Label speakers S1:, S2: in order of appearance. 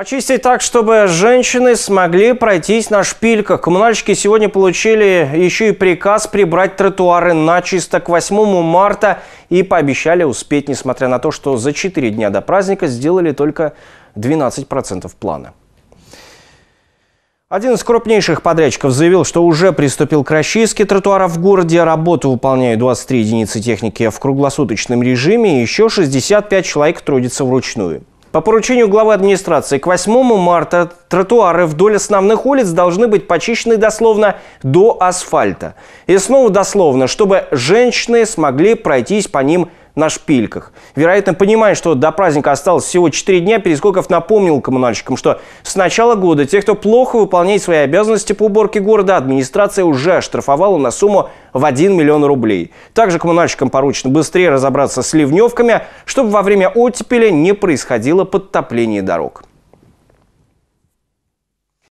S1: Почистить так, чтобы женщины смогли пройтись на шпильках. Коммунальщики сегодня получили еще и приказ прибрать тротуары на чисто к 8 марта и пообещали успеть, несмотря на то, что за 4 дня до праздника сделали только 12% плана. Один из крупнейших подрядчиков заявил, что уже приступил к расчистке тротуаров в городе. Работу выполняют 23 единицы техники в круглосуточном режиме, и еще 65 человек трудится вручную. По поручению главы администрации к 8 марта тротуары вдоль основных улиц должны быть почищены дословно до асфальта. И снова дословно, чтобы женщины смогли пройтись по ним на шпильках. Вероятно, понимая, что до праздника осталось всего 4 дня, Перескоков напомнил коммунальщикам, что с начала года те, кто плохо выполняет свои обязанности по уборке города, администрация уже оштрафовала на сумму в 1 миллион рублей. Также коммунальщикам поручено быстрее разобраться с ливневками, чтобы во время оттепели не происходило подтопление дорог.